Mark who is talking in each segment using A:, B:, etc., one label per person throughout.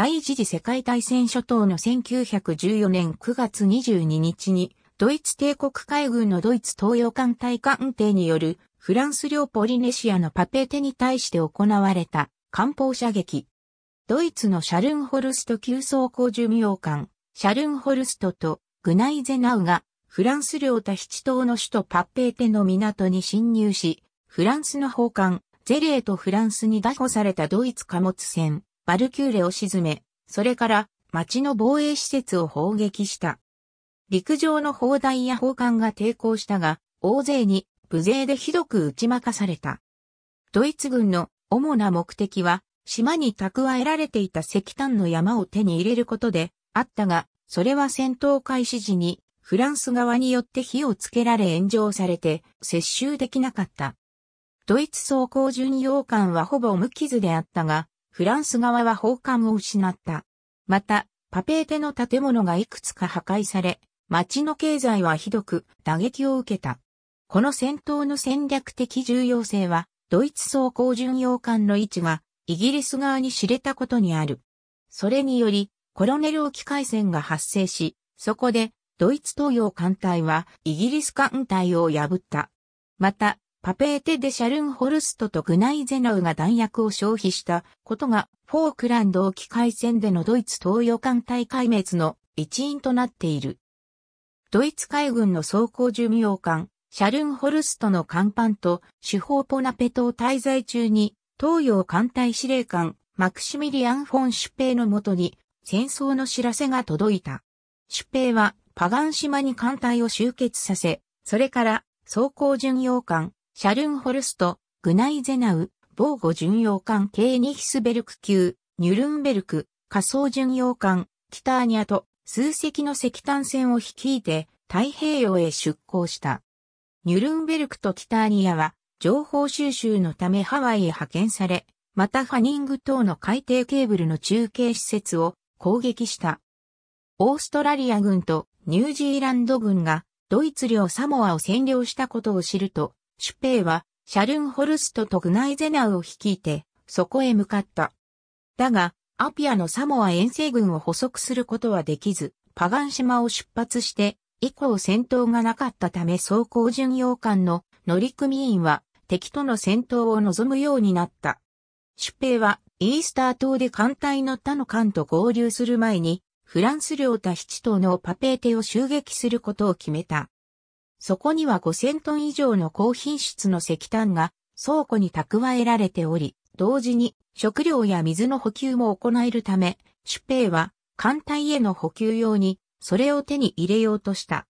A: 第一次世界大戦初頭の1914年9月22日に、ドイツ帝国海軍のドイツ東洋艦隊艦艇によるフランス領ポリネシアのパペテに対して行われた艦砲射撃。ドイツのシャルンホルスト急走行寿命艦、シャルンホルストとグナイゼナウがフランス領タヒチ島の首都パペーテの港に侵入し、フランスの砲艦、ゼレーとフランスに拿捕されたドイツ貨物船、バルキューレを沈め、それから町の防衛施設を砲撃した。陸上の砲台や砲艦が抵抗したが、大勢に無勢でひどく打ち負かされた。ドイツ軍の主な目的は、島に蓄えられていた石炭の山を手に入れることであったが、それは戦闘開始時にフランス側によって火をつけられ炎上されて接収できなかった。ドイツ装甲巡洋艦はほぼ無傷であったが、フランス側は砲艦を失った。また、パペーテの建物がいくつか破壊され、街の経済はひどく打撃を受けた。この戦闘の戦略的重要性は、ドイツ装甲巡洋艦の位置がイギリス側に知れたことにある。それにより、コロネル沖海戦が発生し、そこでドイツ東洋艦隊はイギリス艦隊を破った。また、パペーテ・デ・シャルンホルストとグナイゼナウが弾薬を消費したことが、フォークランド沖海戦でのドイツ東洋艦隊壊滅の一因となっている。ドイツ海軍の装甲寿命艦、シャルンホルストの艦板と主砲ポナペ島滞在中に、東洋艦隊司令官、マクシミリアン・フォン・シュペイのもとに、戦争の知らせが届いた。シュペイは、パガン島に艦隊を集結させ、それから、装甲巡洋艦、シャルンホルスト、グナイゼナウ、防護巡洋艦ケーニヒスベルク級、ニュルンベルク、仮想巡洋艦、キターニャと数隻の石炭船を率いて太平洋へ出港した。ニュルンベルクとキターニアは情報収集のためハワイへ派遣され、またファニング島の海底ケーブルの中継施設を攻撃した。オーストラリア軍とニュージーランド軍がドイツ領サモアを占領したことを知ると、シュペイは、シャルンホルストとグナイゼナウを率いて、そこへ向かった。だが、アピアのサモア遠征軍を捕捉することはできず、パガン島を出発して、以降戦闘がなかったため走行巡洋艦の乗組員は敵との戦闘を望むようになった。シュペイはイースター島で艦隊の他の艦と合流する前に、フランス領他七島のパペーテを襲撃することを決めた。そこには5000トン以上の高品質の石炭が倉庫に蓄えられており、同時に食料や水の補給も行えるため、シュペイは艦隊への補給用にそれを手に入れようとした。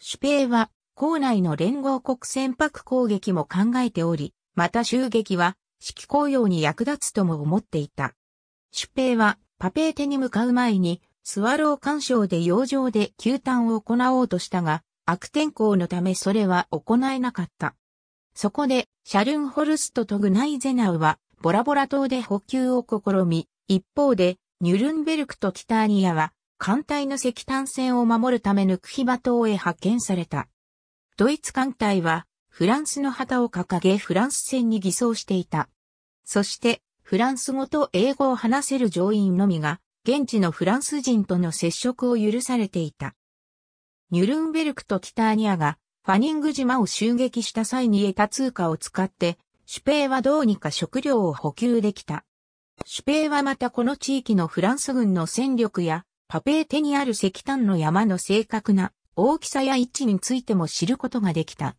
A: シュペイは校内の連合国船舶攻撃も考えており、また襲撃は指揮工用に役立つとも思っていた。シュペイはパペーテに向かう前にスワロー干渉で洋上で球炭を行おうとしたが、悪天候のためそれは行えなかった。そこで、シャルンホルストとグナイゼナウは、ボラボラ島で補給を試み、一方で、ニュルンベルクとティターニアは、艦隊の石炭船を守るためヌクヒバ島へ派遣された。ドイツ艦隊は、フランスの旗を掲げフランス船に偽装していた。そして、フランス語と英語を話せる乗員のみが、現地のフランス人との接触を許されていた。ニュルンベルクとティターニアがファニング島を襲撃した際に得た通貨を使って、シュペイはどうにか食料を補給できた。シュペイはまたこの地域のフランス軍の戦力や、パペーテにある石炭の山の正確な大きさや位置についても知ることができた。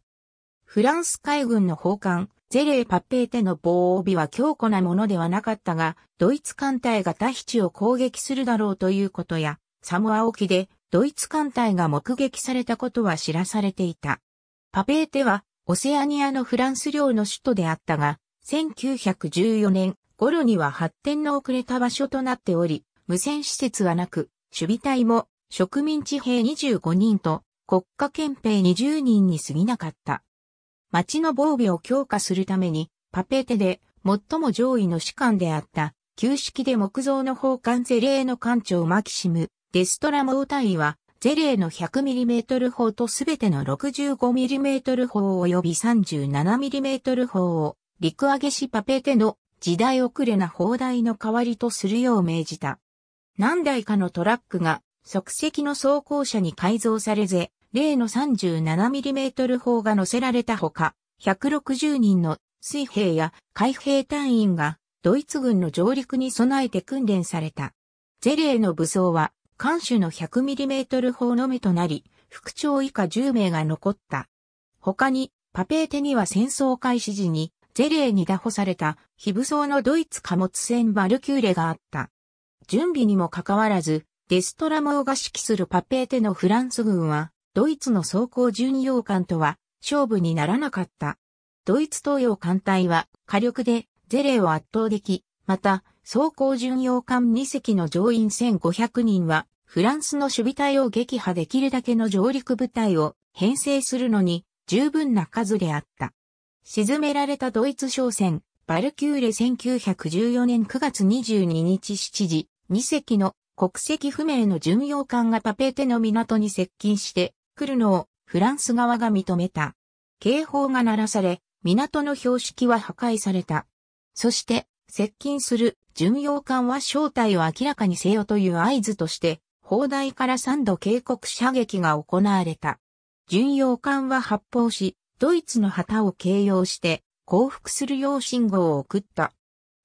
A: フランス海軍の砲艦、ゼレーパペーテの防帯は強固なものではなかったが、ドイツ艦隊がタヒチを攻撃するだろうということや、サモア沖でドイツ艦隊が目撃されたことは知らされていた。パペーテは、オセアニアのフランス領の首都であったが、1914年頃には発展の遅れた場所となっており、無線施設はなく、守備隊も植民地兵25人と国家憲兵20人に過ぎなかった。町の防備を強化するために、パペーテで最も上位の士官であった、旧式で木造の砲艦ゼレーの艦長マキシム、デストラモー隊は、ゼレーの 100mm 砲とすべての 65mm 砲及び 37mm 砲を陸揚げしパペテの時代遅れな砲台の代わりとするよう命じた。何台かのトラックが即席の装甲車に改造されぜ、例の 37mm 砲が乗せられたほか、160人の水兵や海兵隊員がドイツ軍の上陸に備えて訓練された。ゼレーの武装は艦首の 100mm 砲のみとなり、副長以下10名が残った。他に、パペーテには戦争開始時に、ゼレーに打破された、非武装のドイツ貨物船バルキューレがあった。準備にもかかわらず、デストラモーが指揮するパペーテのフランス軍は、ドイツの装甲巡洋艦とは勝負にならなかった。ドイツ東洋艦隊は火力でゼレーを圧倒でき、また装甲巡洋艦2隻の乗員1500人はフランスの守備隊を撃破できるだけの上陸部隊を編成するのに十分な数であった。沈められたドイツ商船、バルキューレ1914年9月22日7時、2隻の国籍不明の巡洋艦がパペーテの港に接近してくるのをフランス側が認めた。警報が鳴らされ、港の標識は破壊された。そして、接近する巡洋艦は正体を明らかにせよという合図として、砲台から3度警告射撃が行われた。巡洋艦は発砲し、ドイツの旗を形容して降伏するよう信号を送った。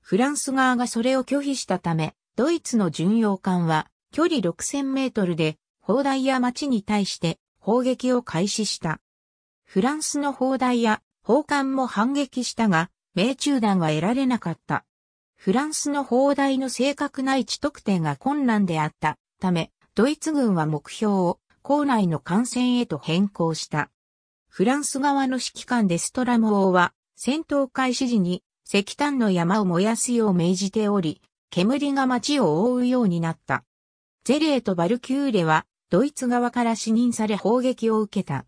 A: フランス側がそれを拒否したため、ドイツの巡洋艦は距離6000メートルで砲台や町に対して砲撃を開始した。フランスの砲台や砲艦も反撃したが、命中弾は得られなかった。フランスの砲台の正確な位置特定が困難であったため、ドイツ軍は目標を校内の艦船へと変更した。フランス側の指揮官デストラム王は戦闘開始時に石炭の山を燃やすよう命じており、煙が街を覆うようになった。ゼレーとバルキューレはドイツ側から死任され砲撃を受けた。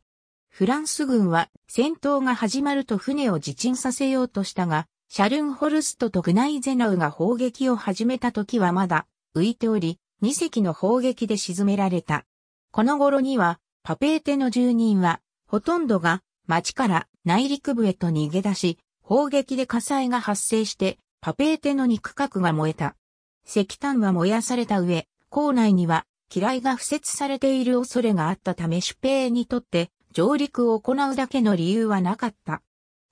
A: フランス軍は戦闘が始まると船を自沈させようとしたが、シャルンホルストとグナイゼナウが砲撃を始めた時はまだ浮いており、2隻の砲撃で沈められた。この頃には、パペーテの住人は、ほとんどが町から内陸部へと逃げ出し、砲撃で火災が発生して、パペーテの肉核が燃えた。石炭は燃やされた上、校内には、機雷が付設されている恐れがあったためシュペーにとって、上陸を行うだけの理由はなかった。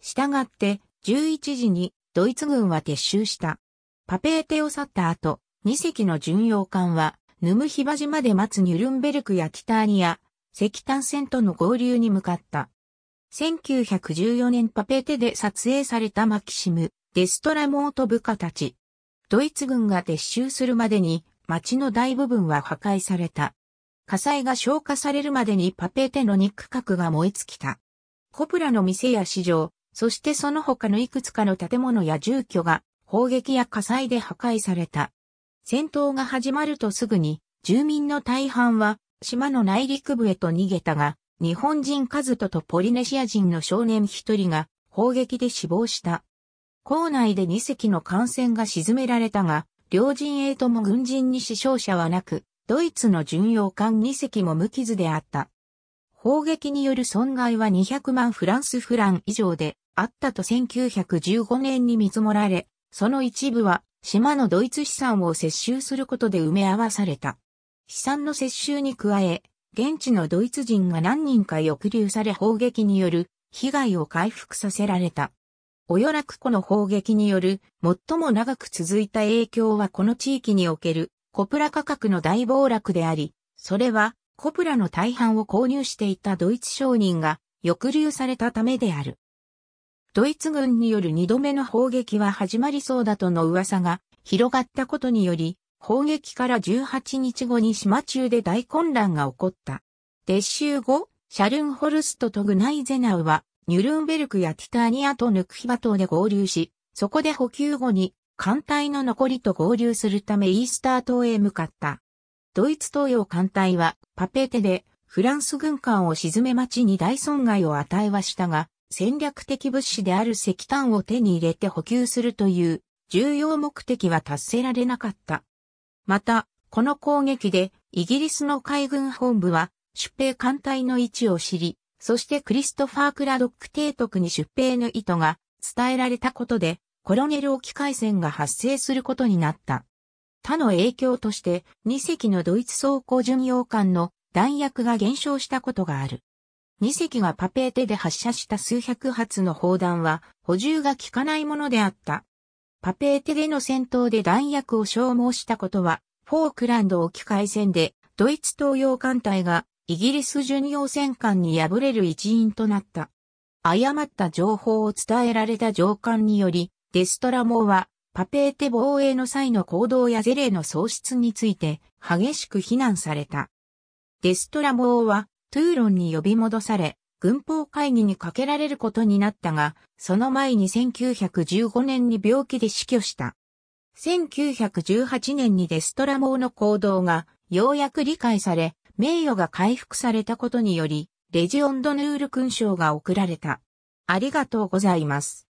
A: したがって、11時にドイツ軍は撤収した。パペーテを去った後、2隻の巡洋艦は、ヌムヒバ島で待つニュルンベルクや北アニア、石炭船との合流に向かった。1914年パペテで撮影されたマキシム、デストラモート部下たち。ドイツ軍が撤収するまでに町の大部分は破壊された。火災が消火されるまでにパペテの肉核が燃え尽きた。コプラの店や市場、そしてその他のいくつかの建物や住居が砲撃や火災で破壊された。戦闘が始まるとすぐに、住民の大半は、島の内陸部へと逃げたが、日本人カズトとポリネシア人の少年一人が、砲撃で死亡した。校内で2隻の艦船が沈められたが、両陣営とも軍人に死傷者はなく、ドイツの巡洋艦2隻も無傷であった。砲撃による損害は200万フランスフラン以上であったと1915年に見積もられ、その一部は島のドイツ資産を接収することで埋め合わされた。資産の接収に加え、現地のドイツ人が何人か抑留され砲撃による被害を回復させられた。およらくこの砲撃による最も長く続いた影響はこの地域におけるコプラ価格の大暴落であり、それはコプラの大半を購入していたドイツ商人が抑留されたためである。ドイツ軍による2度目の砲撃は始まりそうだとの噂が広がったことにより、砲撃から18日後に島中で大混乱が起こった。撤収後、シャルンホルストとグナイゼナウは、ニュルンベルクやティターニアとヌクヒバ島で合流し、そこで補給後に艦隊の残りと合流するためイースター島へ向かった。ドイツ東洋艦隊はパペテでフランス軍艦を沈め町に大損害を与えはしたが、戦略的物資である石炭を手に入れて補給するという重要目的は達せられなかった。また、この攻撃でイギリスの海軍本部は出兵艦隊の位置を知り、そしてクリストファー・クラドック提督に出兵の意図が伝えられたことで、コロネル沖海戦が発生することになった。他の影響として、2隻のドイツ装甲巡洋艦の弾薬が減少したことがある。2隻がパペーテで発射した数百発の砲弾は補充が効かないものであった。パペーテでの戦闘で弾薬を消耗したことは、フォークランド沖海戦でドイツ東洋艦隊がイギリス巡洋戦艦に敗れる一因となった。誤った情報を伝えられた上官により、デストラモーはパペーテ防衛の際の行動やゼレーの喪失について激しく非難された。デストラモーはトゥーロンに呼び戻され、軍法会議にかけられることになったが、その前に1915年に病気で死去した。1918年にデストラモーの行動がようやく理解され、名誉が回復されたことにより、レジオンドヌール勲章が贈られた。ありがとうございます。